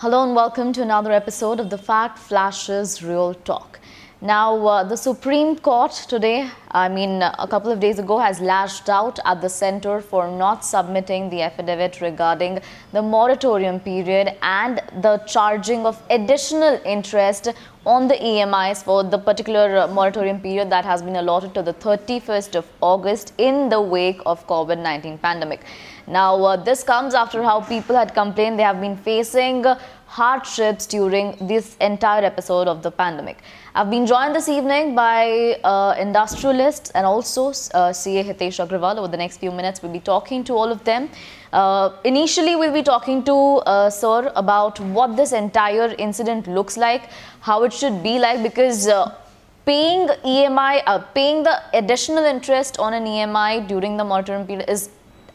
Hello and welcome to another episode of the Fact Flashes Real Talk. Now, uh, the Supreme Court today, I mean, uh, a couple of days ago, has lashed out at the center for not submitting the affidavit regarding the moratorium period and the charging of additional interest on the EMIs for the particular uh, moratorium period that has been allotted to the 31st of August in the wake of COVID-19 pandemic. Now, uh, this comes after how people had complained they have been facing uh, hardships during this entire episode of the pandemic. I've been joined this evening by uh, industrialists and also uh, CA Hitesh Agrawal. Over the next few minutes, we'll be talking to all of them. Uh, initially, we'll be talking to uh, Sir about what this entire incident looks like, how it should be like, because uh, paying EMI, uh, paying the additional interest on an EMI during the moratorium period is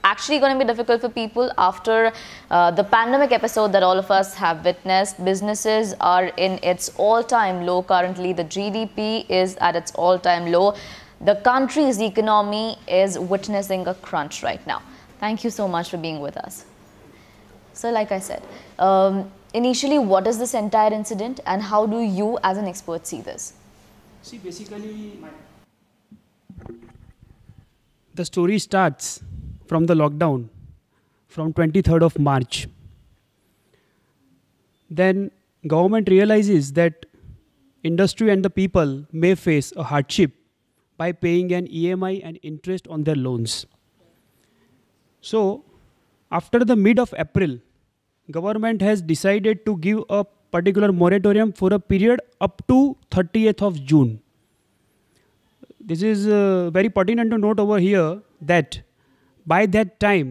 actually going to be difficult for people after uh, the pandemic episode that all of us have witnessed. Businesses are in its all-time low currently. The GDP is at its all-time low. The country's economy is witnessing a crunch right now. Thank you so much for being with us. So like I said, um, initially what is this entire incident and how do you as an expert see this? See basically the story starts from the lockdown from 23rd of March. Then government realizes that industry and the people may face a hardship by paying an EMI and interest on their loans. So after the mid of April, government has decided to give a particular moratorium for a period up to 30th of June. This is uh, very pertinent to note over here that by that time,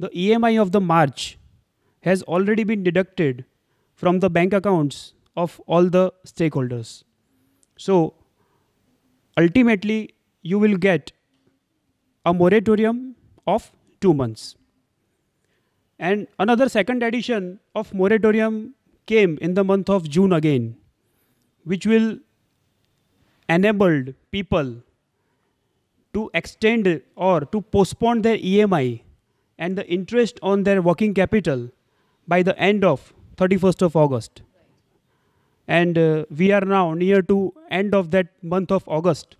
the EMI of the March has already been deducted from the bank accounts of all the stakeholders. So, ultimately, you will get a moratorium of two months. And another second edition of moratorium came in the month of June again, which will enabled people to extend or to postpone their EMI and the interest on their working capital by the end of 31st of August. And uh, we are now near to end of that month of August.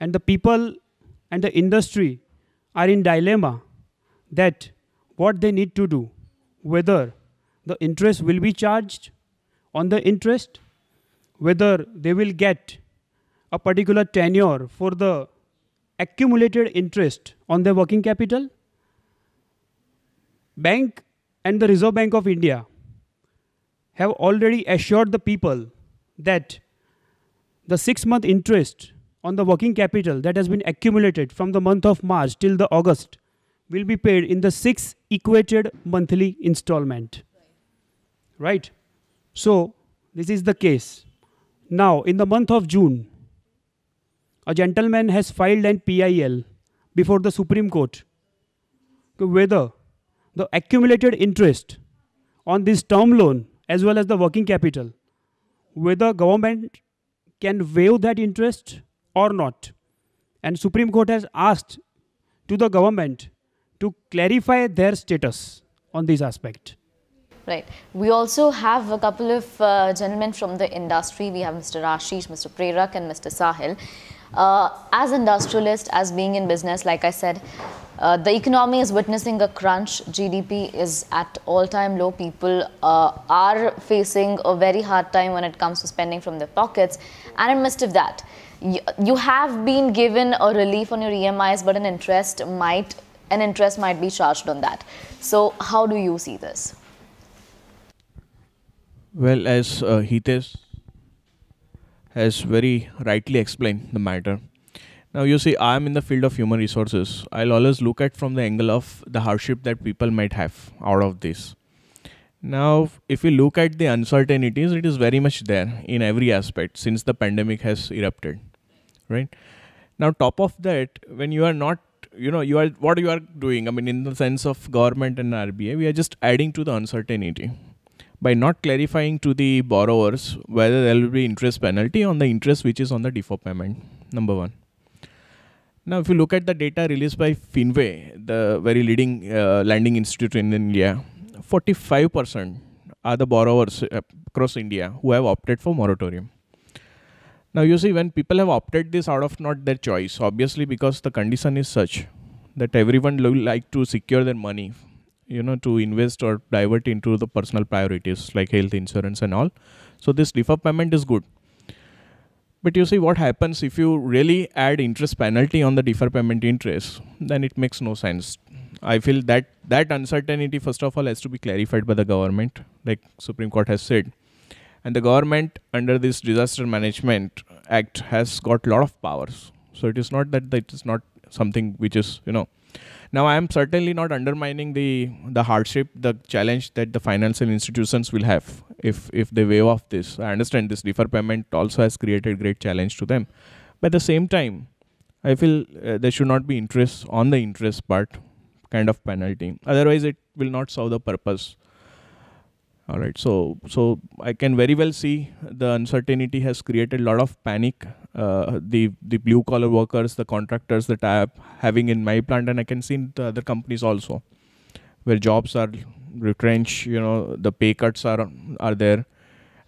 And the people and the industry are in dilemma that what they need to do, whether the interest will be charged on the interest, whether they will get a particular tenure for the accumulated interest on their working capital, bank and the Reserve Bank of India have already assured the people that the six month interest on the working capital that has been accumulated from the month of March till the August will be paid in the six equated monthly installment. Right? So, this is the case. Now, in the month of June, a gentleman has filed an PIL before the Supreme Court whether the accumulated interest on this term loan as well as the working capital whether government can waive that interest or not and supreme court has asked to the government to clarify their status on this aspect Right. We also have a couple of uh, gentlemen from the industry. We have Mr. Rashish, Mr. Prerak and Mr. Sahil. Uh, as industrialist, as being in business, like I said, uh, the economy is witnessing a crunch. GDP is at all-time low. People uh, are facing a very hard time when it comes to spending from their pockets. And in midst of that, you, you have been given a relief on your EMIs, but an interest might an interest might be charged on that. So, how do you see this? Well, as uh, Hitesh has very rightly explained the matter. Now, you see, I am in the field of human resources. I'll always look at from the angle of the hardship that people might have out of this. Now, if we look at the uncertainties, it is very much there in every aspect since the pandemic has erupted, right? Now, top of that, when you are not, you know, you are what you are doing. I mean, in the sense of government and RBA, we are just adding to the uncertainty, by not clarifying to the borrowers whether there will be interest penalty on the interest which is on the default payment. Number one. Now, if you look at the data released by Finway, the very leading uh, lending institute in India, 45% are the borrowers uh, across India who have opted for moratorium. Now, you see, when people have opted this out of not their choice, obviously because the condition is such that everyone will like to secure their money you know to invest or divert into the personal priorities like health insurance and all so this defer payment is good but you see what happens if you really add interest penalty on the defer payment interest then it makes no sense i feel that that uncertainty first of all has to be clarified by the government like supreme court has said and the government under this disaster management act has got lot of powers so it is not that it is not something which is you know now, I am certainly not undermining the the hardship, the challenge that the financial institutions will have if if they waive off this. I understand this defer payment also has created great challenge to them, but at the same time, I feel uh, there should not be interest on the interest part kind of penalty. Otherwise, it will not serve the purpose all right so so i can very well see the uncertainty has created a lot of panic uh, the the blue collar workers the contractors that i am having in my plant and i can see in the other companies also where jobs are retrenched you know the pay cuts are are there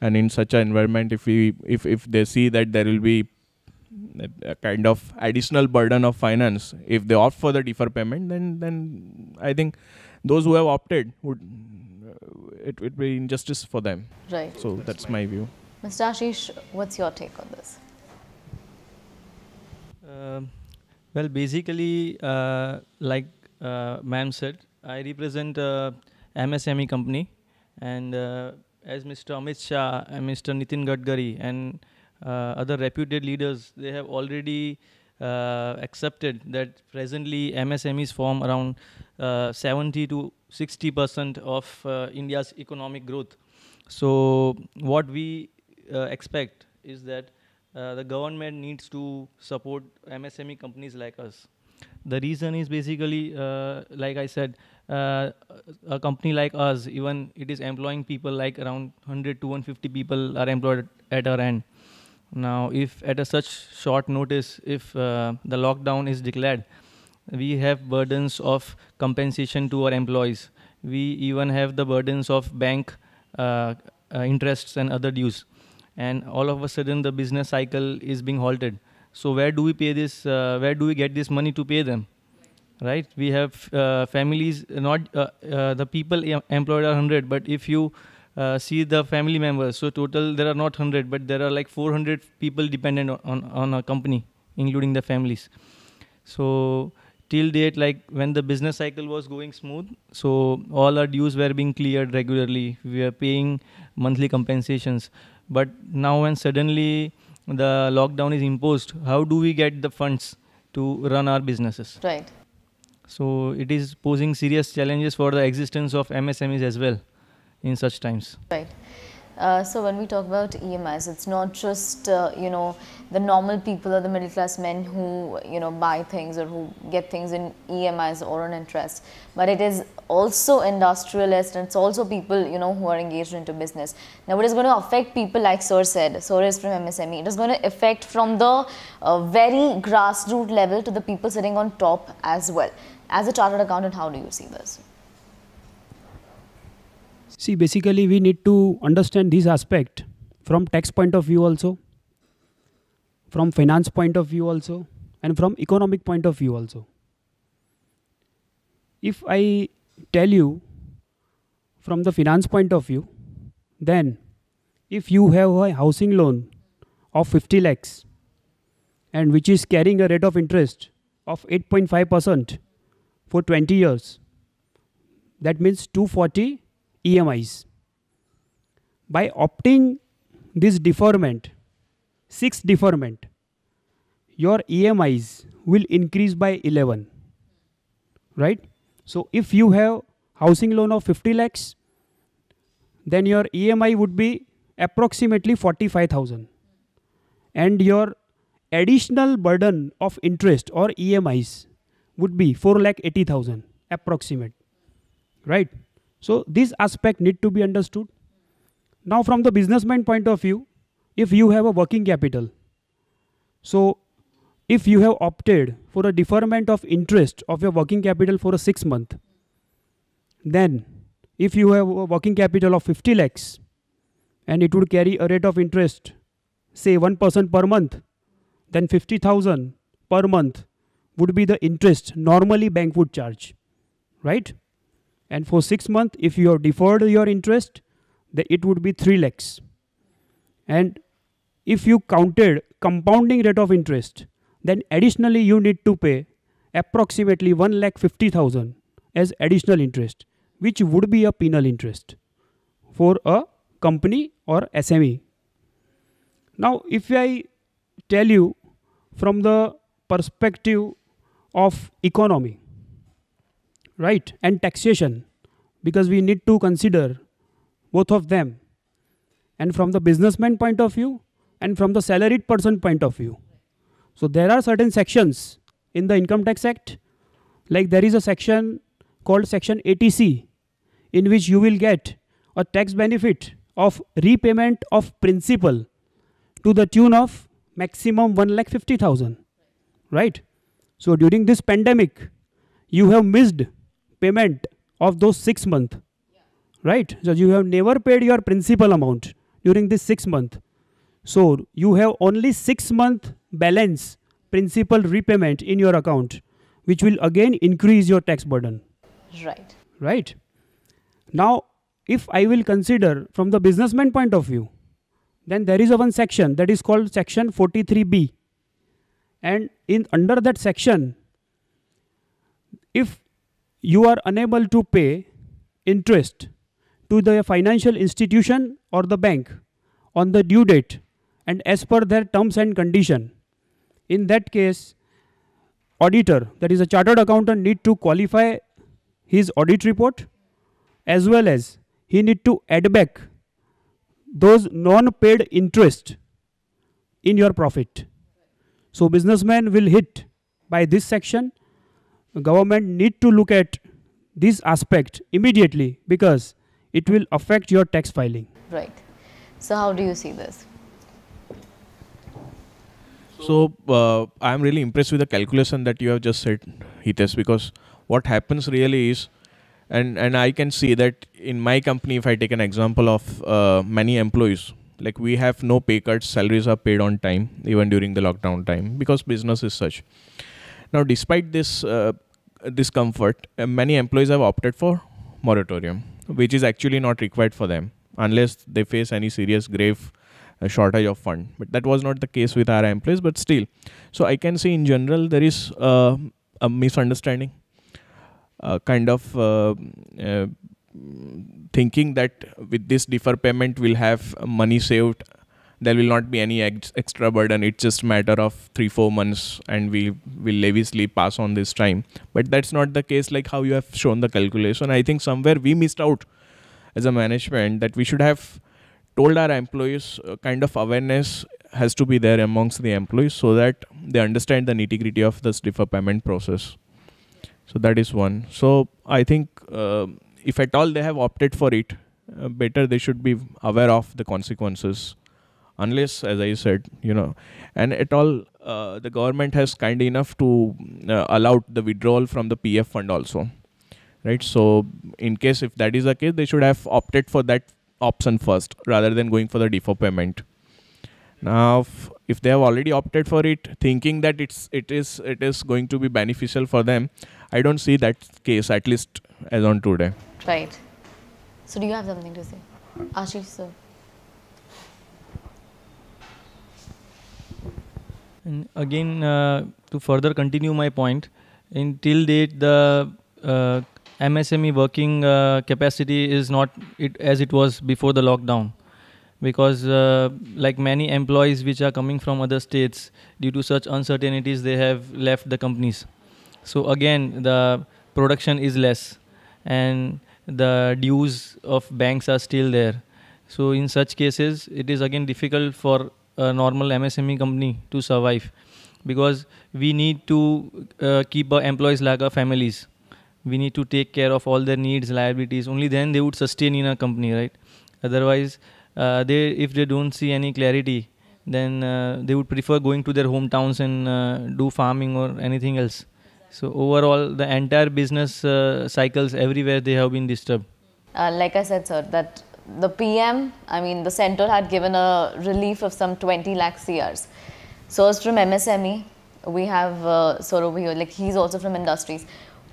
and in such an environment if we if if they see that there will be a kind of additional burden of finance if they opt for the defer payment then then i think those who have opted would it would be injustice for them. Right. So that's, that's my view. Mr. Ashish, what's your take on this? Uh, well, basically, uh, like uh, ma'am said, I represent a uh, MSME company, and uh, as Mr. Amit Shah and Mr. Nitin Gadkari and uh, other reputed leaders, they have already accepted that presently MSMEs form around 70 to 60% of uh, India's economic growth. So what we uh, expect is that uh, the government needs to support MSME companies like us. The reason is basically, uh, like I said, uh, a company like us, even it is employing people like around 100 to 150 people are employed at our end. Now, if at a such short notice, if uh, the lockdown is declared, we have burdens of compensation to our employees. We even have the burdens of bank uh, uh, interests and other dues. And all of a sudden, the business cycle is being halted. So where do we pay this? Uh, where do we get this money to pay them? Right? We have uh, families. Not uh, uh, the people employed are hundred, but if you see the family members, so total there are not hundred, but there are like 400 people dependent on on a company, including the families. So till date like when the business cycle was going smooth so all our dues were being cleared regularly we were paying monthly compensations but now when suddenly the lockdown is imposed how do we get the funds to run our businesses right so it is posing serious challenges for the existence of msmes as well in such times right uh, so when we talk about EMIs, it's not just uh, you know the normal people or the middle class men who you know buy things or who get things in EMIs or on interest, but it is also industrialists and it's also people you know who are engaged into business. Now it is going to affect people like Sir said. Sir is from MSME. It is going to affect from the uh, very grassroots level to the people sitting on top as well. As a chartered accountant, how do you see this? See, basically we need to understand this aspect from tax point of view also, from finance point of view also, and from economic point of view also. If I tell you from the finance point of view, then if you have a housing loan of 50 lakhs and which is carrying a rate of interest of 8.5% for 20 years, that means 240 EMIs. By opting this deferment, 6 deferment, your EMIs will increase by 11, right? So if you have housing loan of 50 lakhs, then your EMI would be approximately 45,000 and your additional burden of interest or EMIs would be 4 lakh 80,000 approximate, right? So this aspect need to be understood. Now from the businessman point of view, if you have a working capital, so if you have opted for a deferment of interest of your working capital for a six month, then if you have a working capital of 50 lakhs and it would carry a rate of interest, say 1% per month, then 50,000 per month would be the interest normally bank would charge, right? and for 6 months if you have deferred your interest the, it would be 3 lakhs and if you counted compounding rate of interest then additionally you need to pay approximately 1 lakh 50000 as additional interest which would be a penal interest for a company or SME now if i tell you from the perspective of economy right and taxation because we need to consider both of them and from the businessman point of view and from the salaried person point of view so there are certain sections in the income tax act like there is a section called section 80c in which you will get a tax benefit of repayment of principal to the tune of maximum 1 lakh 50,000 right so during this pandemic you have missed payment of those six months, yeah. right? So you have never paid your principal amount during this six month. So you have only six month balance principal repayment in your account, which will again increase your tax burden. Right. Right. Now, if I will consider from the businessman point of view, then there is a one section that is called section 43B. And in under that section, if you are unable to pay interest to the financial institution or the bank on the due date and as per their terms and condition in that case auditor that is a chartered accountant need to qualify his audit report as well as he need to add back those non paid interest in your profit so businessman will hit by this section government need to look at this aspect immediately because it will affect your tax filing. Right. So how do you see this? So uh, I am really impressed with the calculation that you have just said, Hitesh, because what happens really is, and and I can see that in my company, if I take an example of uh, many employees, like we have no pay cuts, salaries are paid on time even during the lockdown time because business is such. Now, despite this uh, discomfort, uh, many employees have opted for moratorium, which is actually not required for them unless they face any serious grave uh, shortage of fund. But that was not the case with our employees. But still, so I can say in general there is uh, a misunderstanding, uh, kind of uh, thinking that with this defer payment we'll have money saved there will not be any ex extra burden. It's just matter of three, four months, and we will obviously pass on this time. But that's not the case, like how you have shown the calculation. I think somewhere we missed out as a management that we should have told our employees uh, kind of awareness has to be there amongst the employees so that they understand the nitty gritty of this defer payment process. So that is one. So I think uh, if at all they have opted for it, uh, better they should be aware of the consequences unless as i said you know and at all uh, the government has kind enough to uh, allow the withdrawal from the pf fund also right so in case if that is the case they should have opted for that option first rather than going for the default payment now if they have already opted for it thinking that it's it is it is going to be beneficial for them i don't see that case at least as on today right so do you have something to say ashish sir And again, uh, to further continue my point, until date the uh, MSME working uh, capacity is not it as it was before the lockdown, because uh, like many employees which are coming from other states, due to such uncertainties, they have left the companies. So again, the production is less, and the dues of banks are still there. So in such cases, it is again difficult for a normal MSME company to survive because we need to uh, keep our employees like our families. We need to take care of all their needs, liabilities. Only then they would sustain in a company, right? Otherwise, uh, they if they don't see any clarity, then uh, they would prefer going to their hometowns and uh, do farming or anything else. So overall, the entire business uh, cycles everywhere they have been disturbed. Uh, like I said, sir, that the PM, I mean, the center had given a relief of some 20 lakh CRs. So from MSME. We have uh, Saurabh here, like he's also from industries.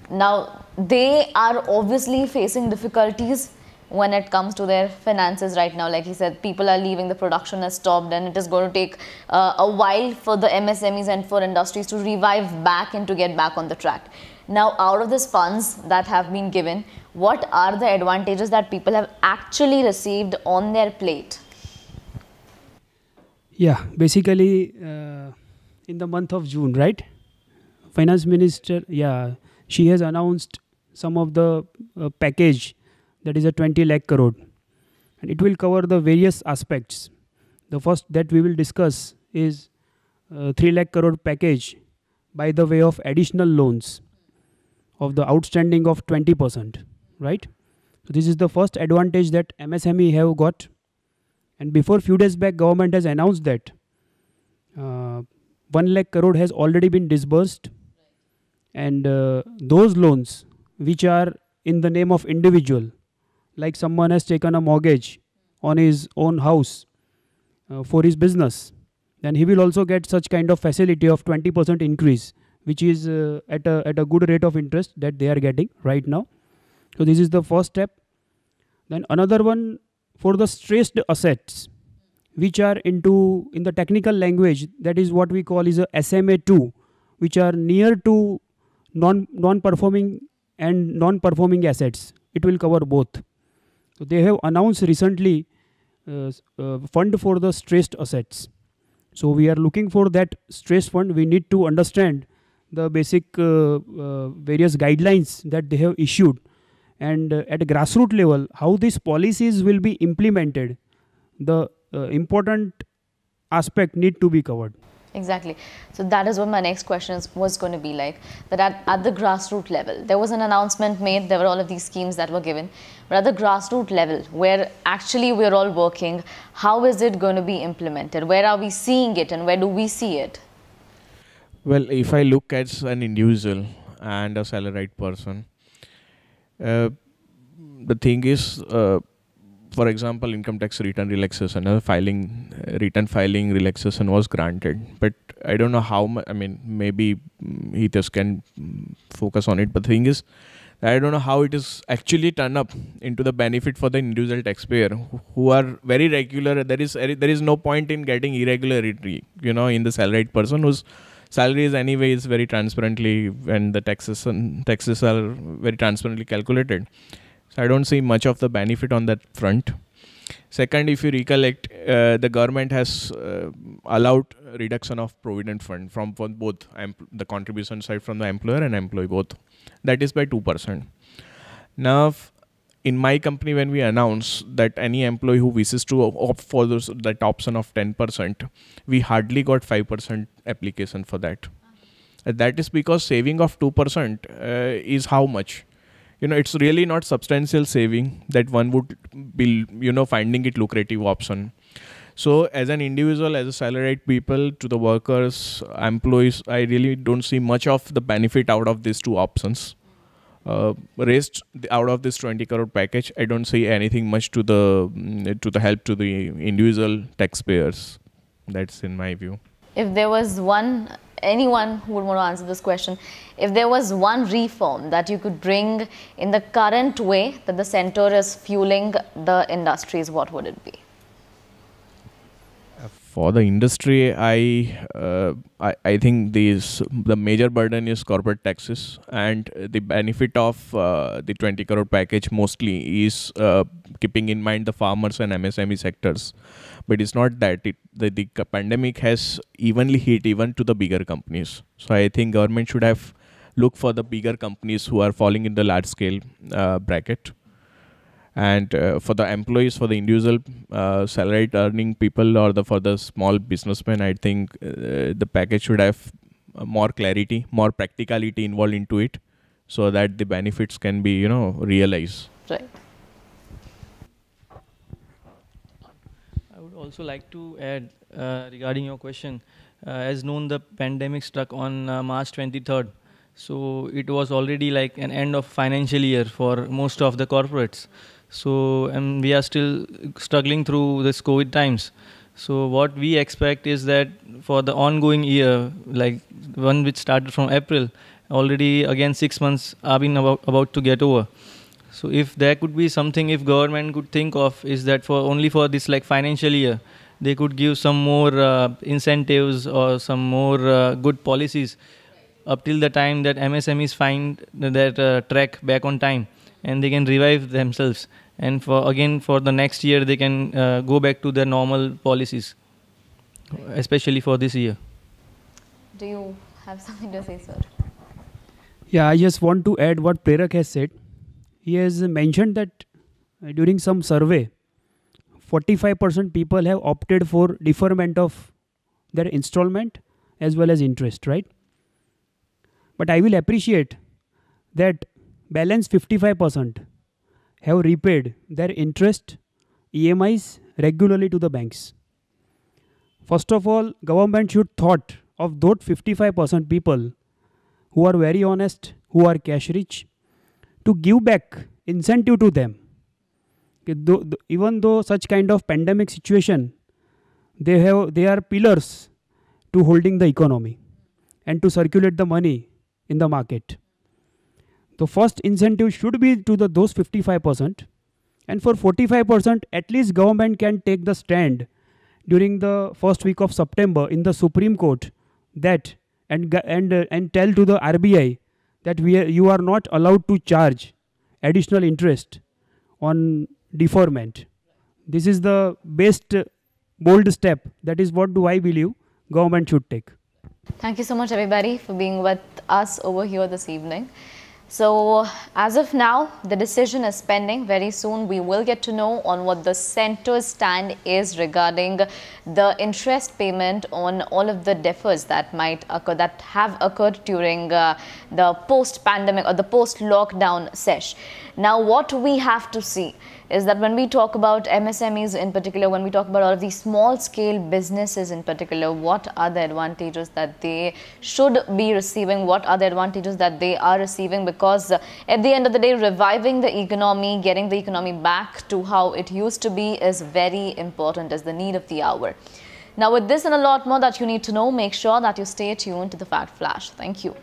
Now, they are obviously facing difficulties when it comes to their finances right now. Like he said, people are leaving, the production has stopped, and it is going to take uh, a while for the MSMEs and for industries to revive back and to get back on the track. Now, out of these funds that have been given, what are the advantages that people have actually received on their plate? Yeah, basically, uh, in the month of June, right? Finance Minister, yeah, she has announced some of the uh, package that is a 20 lakh crore and it will cover the various aspects the first that we will discuss is a uh, 3 lakh crore package by the way of additional loans of the outstanding of 20%, right? So this is the first advantage that MSME have got. And before few days back, government has announced that uh, 1 lakh crore has already been disbursed. And uh, those loans which are in the name of individual, like someone has taken a mortgage on his own house uh, for his business, then he will also get such kind of facility of 20% increase which is uh, at, a, at a good rate of interest that they are getting right now. So this is the first step. Then another one for the stressed assets, which are into in the technical language that is what we call is a SMA2, which are near to non non-performing and non-performing assets. It will cover both. So they have announced recently uh, uh, fund for the stressed assets. So we are looking for that stress fund. We need to understand the basic uh, uh, various guidelines that they have issued and uh, at grassroots level how these policies will be implemented the important aspect need to be covered exactly so that is what my next question is, was going to be like that at, at the grassroots level there was an announcement made there were all of these schemes that were given but at the grassroots level where actually we're all working how is it going to be implemented where are we seeing it and where do we see it well, if I look at an individual and a salaried person, uh, the thing is, uh, for example, income tax return relaxation, uh, filing uh, return filing relaxation was granted, but I don't know how much. I mean, maybe mm, he just can mm, focus on it. But the thing is, I don't know how it is actually turned up into the benefit for the individual taxpayer who are very regular. There is there is no point in getting irregularity, you know, in the salaried person who's salaries anyway is very transparently and the taxes and taxes are very transparently calculated so i don't see much of the benefit on that front second if you recollect uh, the government has uh, allowed reduction of provident fund from, from both the contribution side from the employer and employee both that is by 2% now in my company when we announce that any employee who wishes to opt for those, that option of 10% we hardly got 5% application for that that is because saving of 2% uh, is how much you know it's really not substantial saving that one would be you know finding it lucrative option so as an individual as a salaried people to the workers employees i really don't see much of the benefit out of these two options uh, out of this 20 crore package, I don't see anything much to the mm, to the help to the individual taxpayers. That's in my view. If there was one anyone who would want to answer this question, if there was one reform that you could bring in the current way that the center is fueling the industries, what would it be? for the industry, I, uh, I, I think these the major burden is corporate taxes, and the benefit of uh, the 20 crore package mostly is uh, keeping in mind the farmers and MSME sectors. But it's not that it the, the pandemic has evenly hit even to the bigger companies. So I think government should have looked for the bigger companies who are falling in the large scale uh, bracket and uh, for the employees for the individual uh, salaried earning people or the for the small businessmen i think uh, the package should have more clarity more practicality involved into it so that the benefits can be you know realized right i would also like to add uh, regarding your question uh, as known the pandemic struck on uh, march 23rd so it was already like an end of financial year for most of the corporates so, and we are still struggling through this COVID times. So, what we expect is that for the ongoing year, like one which started from April, already again six months are been about, about to get over. So, if there could be something, if government could think of, is that for only for this like financial year, they could give some more uh, incentives or some more uh, good policies up till the time that MSMEs find that uh, track back on time and they can revive themselves and for again for the next year they can uh, go back to their normal policies especially for this year do you have something to say sir yeah i just want to add what prerak has said he has mentioned that uh, during some survey 45% people have opted for deferment of their installment as well as interest right but i will appreciate that balance 55% have repaid their interest EMIs regularly to the banks. First of all, government should thought of those 55% people who are very honest, who are cash rich, to give back incentive to them. even though such kind of pandemic situation, they have they are pillars to holding the economy and to circulate the money in the market. So first incentive should be to the those 55% and for 45% at least government can take the stand during the first week of September in the Supreme Court that and and uh, and tell to the RBI that we are, you are not allowed to charge additional interest on deferment. This is the best uh, bold step. That is what do I believe government should take. Thank you so much everybody for being with us over here this evening. So as of now, the decision is pending. Very soon we will get to know on what the centre's stand is regarding the interest payment on all of the defers that might occur, that have occurred during uh, the post-pandemic or the post-lockdown sesh. Now what we have to see is that when we talk about MSMEs in particular, when we talk about all of these small scale businesses in particular, what are the advantages that they should be receiving? What are the advantages that they are receiving? Because uh, at the end of the day, reviving the economy, getting the economy back to how it used to be is very important, as the need of the hour. Now, with this and a lot more that you need to know, make sure that you stay tuned to the Fact Flash. Thank you.